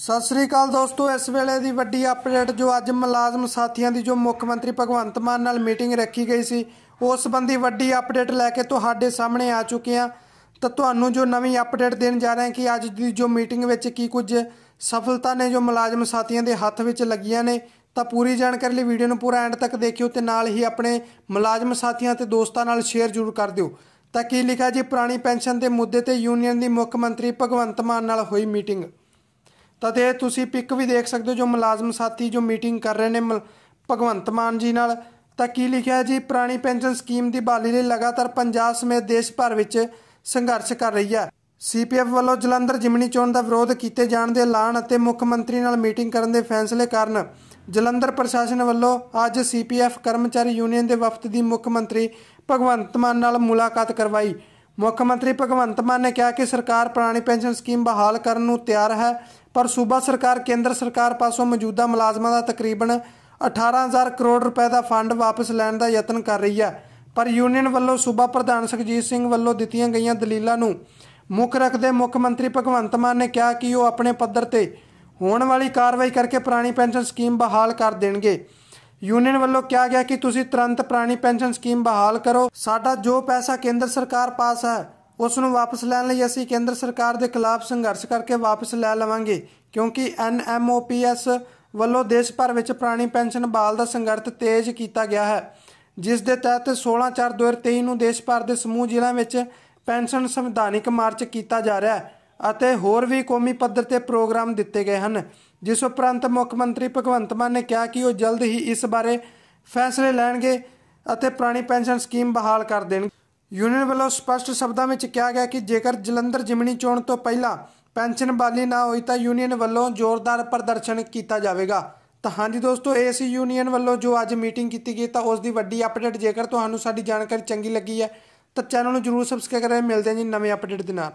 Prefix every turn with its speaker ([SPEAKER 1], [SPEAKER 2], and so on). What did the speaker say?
[SPEAKER 1] ਸਤਿ ਸ੍ਰੀ ਅਕਾਲ ਦੋਸਤੋ ਇਸ ਵੇਲੇ ਦੀ ਵੱਡੀ ਅਪਡੇਟ ਜੋ ਅੱਜ ਮੁਲਾਜ਼ਮ ਸਾਥੀਆਂ ਦੀ ਜੋ ਮੁੱਖ ਮੰਤਰੀ ਭਗਵੰਤ ਮਾਨ ਨਾਲ ਮੀਟਿੰਗ ਰੱਖੀ ਗਈ ਸੀ ਉਸ ਸੰਬੰਧੀ ਵੱਡੀ ਅਪਡੇਟ ਲੈ ਕੇ ਤੁਹਾਡੇ ਸਾਹਮਣੇ ਆ ਚੁੱਕੇ ਆ ਤਾਂ ਤੁਹਾਨੂੰ ਜੋ ਨਵੀਂ ਅਪਡੇਟ ਦੇਣ ਜਾ ਰਹੇ ਹਾਂ ਕਿ ਅੱਜ ਦੀ ਜੋ ਮੀਟਿੰਗ ਵਿੱਚ ਕੀ ਕੁਝ ਸਫਲਤਾ ਨੇ ਜੋ ਮੁਲਾਜ਼ਮ ਸਾਥੀਆਂ ਦੇ ਹੱਥ ਵਿੱਚ ਲੱਗੀਆਂ ਨੇ ਤਾਂ ਪੂਰੀ ਜਾਣਕਾਰੀ ਲਈ ਵੀਡੀਓ ਨੂੰ ਪੂਰਾ ਐਂਡ ਤੱਕ ਦੇਖਿਓ ਤੇ ਨਾਲ ਹੀ ਆਪਣੇ ਮੁਲਾਜ਼ਮ ਸਾਥੀਆਂ ਤੇ ਦੋਸਤਾਂ ਨਾਲ ਸ਼ੇਅਰ ਜ਼ਰੂਰ ਕਰ ਦਿਓ ਤਾਂ ਕੀ ਲਿਖਿਆ ਜੀ ਪੁਰਾਣੀ ਪੈਨਸ਼ਨ ਦੇ ਮੁੱਦੇ ਤੇ ਯੂਨੀਅਨ ਦੀ ਮੁੱਖ ਮੰਤਰੀ ਭਗਵੰਤ ਮਾਨ ਨਾਲ ਹੋਈ ਮੀਟਿੰਗ ਤਦ ਇਹ ਤੁਸੀਂ ਪਿਕ ਵੀ ਦੇਖ ਸਕਦੇ ਹੋ ਜੋ ਮੁਲਾਜ਼ਮ ਸਾਥੀ ਜੋ ਮੀਟਿੰਗ ਕਰ ਰਹੇ ਨੇ ਭਗਵੰਤ ਮਾਨ ਜੀ ਨਾਲ ਤਾਂ ਕੀ ਲਿਖਿਆ ਜੀ ਪੁਰਾਣੀ ਪੈਨਸ਼ਨ ਸਕੀਮ ਦੀ ਬਾਲੀ ਲਈ ਲਗਾਤਾਰ ਪੰਜਾਬ ਸਮੇਤ ਦੇਸ਼ ਭਰ ਵਿੱਚ ਸੰਘਰਸ਼ ਕਰ ਰਹੀ ਹੈ ਸੀਪੀਐਫ ਵੱਲੋਂ ਜਲੰਧਰ ਜਿਮਣੀ ਚੋਣ ਦਾ ਵਿਰੋਧ ਕੀਤੇ ਜਾਣ ਦੇ ਐਲਾਨ ਅਤੇ ਮੁੱਖ ਮੰਤਰੀ ਨਾਲ ਮੀਟਿੰਗ ਕਰਨ ਦੇ ਫੈਸਲੇ ਕਾਰਨ ਜਲੰਧਰ ਪ੍ਰਸ਼ਾਸਨ ਵੱਲੋਂ ਅੱਜ ਸੀਪੀਐਫ ਕਰਮਚਾਰੀ ਯੂਨੀਅਨ ਦੇ ਵਫਦ ਦੀ ਮੁੱਖ ਮੰਤਰੀ ਭਗਵੰਤ ਮਾਨ ਨਾਲ ਮੁਲਾਕਾਤ ਕਰਵਾਈ ਮੁੱਖ ਮੰਤਰੀ ਭਗਵੰਤ ਮਾਨ ਨੇ ਕਿਹਾ ਕਿ ਸਰਕਾਰ ਪੁਰਾਣੀ ਪੈਨਸ਼ਨ ਸਕੀਮ ਬਹਾਲ ਕਰਨ ਨੂੰ ਤਿਆਰ ਹੈ ਪਰ ਸੂਬਾ ਸਰਕਾਰ ਕੇਂਦਰ ਸਰਕਾਰ ਪਾਸੋਂ ਮੌਜੂਦਾ ਮੁਲਾਜ਼ਮਾਂ ਦਾ ਤਕਰੀਬਨ 18000 ਕਰੋੜ ਰੁਪਏ ਦਾ ਫੰਡ ਵਾਪਸ ਲੈਣ ਦਾ ਯਤਨ ਕਰ ਰਹੀ ਹੈ ਪਰ ਯੂਨੀਅਨ ਵੱਲੋਂ ਸੂਬਾ ਪ੍ਰਧਾਨ ਸੁਖਜੀਤ ਸਿੰਘ ਵੱਲੋਂ ਦਿੱਤੀਆਂ ਗਈਆਂ ਦਲੀਲਾਂ ਨੂੰ ਮੁੱਖ ਰੱਖਦੇ ਮੁੱਖ ਮੰਤਰੀ ਭਗਵੰਤ ਮਾਨ ਨੇ ਕਿਹਾ ਕਿ ਉਹ ਆਪਣੇ ਪੱਧਰ ਤੇ ਹੋਣ ਵਾਲੀ ਕਾਰਵਾਈ ਕਰਕੇ ਪੁਰਾਣੀ ਪੈਨਸ਼ਨ ਸਕੀਮ ਬਹਾਲ ਕਰ ਦੇਣਗੇ ਯੂਨੀਅਨ ਵੱਲੋਂ ਕਿਹਾ ਗਿਆ ਕਿ ਤੁਸੀਂ ਤੁਰੰਤ ਪੁਰਾਣੀ ਪੈਨਸ਼ਨ ਸਕੀਮ ਬਹਾਲ ਕਰੋ ਸਾਡਾ ਜੋ ਪੈਸਾ ਕੇਂਦਰ ਸਰਕਾਰ ਪਾਸ ਹੈ ਉਸ ਨੂੰ ਵਾਪਸ ਲੈਣ ਲਈ ਅਸੀਂ ਕੇਂਦਰ ਸਰਕਾਰ ਦੇ ਖਿਲਾਫ ਸੰਘਰਸ਼ ਕਰਕੇ ਵਾਪਸ ਲੈ ਲਵਾਂਗੇ ਕਿਉਂਕਿ ਐਨਐਮਓਪੀਐਸ ਵੱਲੋਂ ਦੇਸ਼ ਭਰ ਵਿੱਚ ਪ੍ਰਾਣੀ ਪੈਨਸ਼ਨ ਬਾਲ ਦਾ ਸੰਘਰਸ਼ ਤੇਜ਼ ਕੀਤਾ ਗਿਆ ਹੈ ਜਿਸ ਦੇ ਤਹਿਤ 16/4/2023 ਨੂੰ ਦੇਸ਼ ਭਰ ਦੇ ਸਮੂਹ ਜ਼ਿਲ੍ਹਿਆਂ ਵਿੱਚ ਪੈਨਸ਼ਨ ਸੰਵਿਧਾਨਿਕ ਮਾਰਚ ਕੀਤਾ ਜਾ ਰਿਹਾ ਹੈ ਅਤੇ ਹੋਰ ਵੀ ਕੌਮੀ ਪੱਧਰ ਤੇ ਪ੍ਰੋਗਰਾਮ ਦਿੱਤੇ ਗਏ ਹਨ ਜਿਸ ਉਪਰੰਤ ਮੁੱਖ ਮੰਤਰੀ ਭਗਵੰਤ ਮਾਨ ਨੇ ਕਿਹਾ ਕਿ ਉਹ ਜਲਦ ਹੀ ਇਸ ਬਾਰੇ ਫੈਸਲੇ ਲੈਣਗੇ ਅਤੇ ਪ੍ਰਾਣੀ ਪੈਨਸ਼ਨ ਸਕੀਮ ਬਹਾਲ ਕਰ ਦੇਣਗੇ ਯੂਨੀਅਨ ਵੱਲੋਂ ਸਪਸ਼ਟ ਸ਼ਬਦਾਂ ਵਿੱਚ ਕਿਹਾ ਗਿਆ ਕਿ ਜੇਕਰ ਜਲੰਧਰ ਜਿਮਣੀ ਚੋਣ ਤੋਂ ਪਹਿਲਾਂ ਪੈਨਸ਼ਨ ਬਾਲੀ ਨਾ ਹੋਈ ਤਾਂ ਯੂਨੀਅਨ ਵੱਲੋਂ ਜ਼ੋਰਦਾਰ ਪ੍ਰਦਰਸ਼ਨ ਕੀਤਾ ਜਾਵੇਗਾ ਤਾਂ ਹਾਂਜੀ ਦੋਸਤੋ ਏਸੀ ਯੂਨੀਅਨ ਵੱਲੋਂ ਜੋ ਅੱਜ ਮੀਟਿੰਗ ਕੀਤੀ ਗਈ ਤਾਂ ਉਸ ਦੀ ਵੱਡੀ ਅਪਡੇਟ ਜੇਕਰ ਤੁਹਾਨੂੰ ਸਾਡੀ ਜਾਣਕਾਰੀ ਚੰਗੀ ਲੱਗੀ ਹੈ ਤਾਂ ਚੈਨਲ ਨੂੰ ਜਰੂਰ ਸਬਸਕ੍ਰਾਈਬ ਕਰਿਆ ਮਿਲਦੇ ਹਾਂ ਜੀ ਨਵੇਂ ਅਪਡੇਟ ਦੇ ਨਾਲ